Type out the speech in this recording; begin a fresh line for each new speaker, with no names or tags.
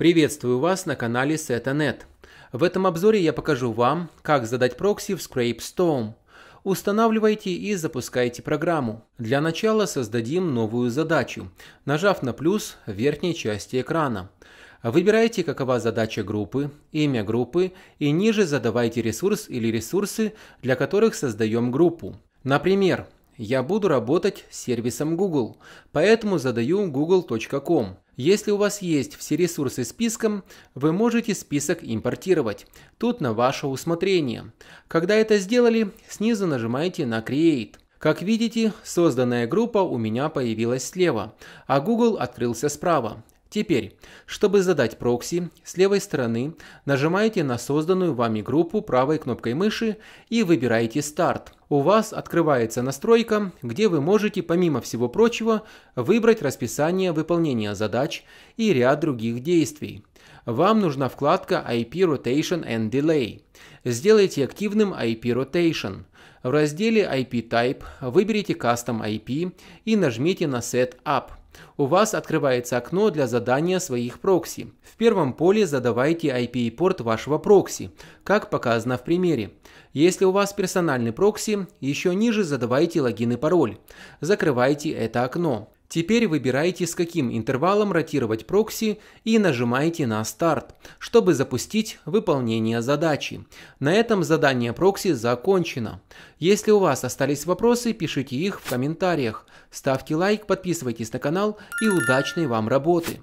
Приветствую вас на канале SetaNet. В этом обзоре я покажу вам, как задать прокси в ScrapeStorm. Устанавливайте и запускайте программу. Для начала создадим новую задачу, нажав на плюс в верхней части экрана. Выбирайте, какова задача группы, имя группы и ниже задавайте ресурс или ресурсы, для которых создаем группу. Например, я буду работать с сервисом Google, поэтому задаю google.com. Если у вас есть все ресурсы списком, вы можете список импортировать. Тут на ваше усмотрение. Когда это сделали, снизу нажимаете на Create. Как видите, созданная группа у меня появилась слева, а Google открылся справа. Теперь, чтобы задать прокси, с левой стороны нажимаете на созданную вами группу правой кнопкой мыши и выбираете «Старт». У вас открывается настройка, где вы можете, помимо всего прочего, выбрать расписание выполнения задач и ряд других действий. Вам нужна вкладка IP Rotation and Delay. Сделайте активным IP Rotation. В разделе IP Type выберите Custom IP и нажмите на Set Up. У вас открывается окно для задания своих прокси. В первом поле задавайте IP и порт вашего прокси, как показано в примере. Если у вас персональный прокси, еще ниже задавайте логин и пароль. Закрывайте это окно. Теперь выбирайте, с каким интервалом ротировать прокси и нажимаете на «Старт», чтобы запустить выполнение задачи. На этом задание прокси закончено. Если у вас остались вопросы, пишите их в комментариях. Ставьте лайк, подписывайтесь на канал и удачной вам работы!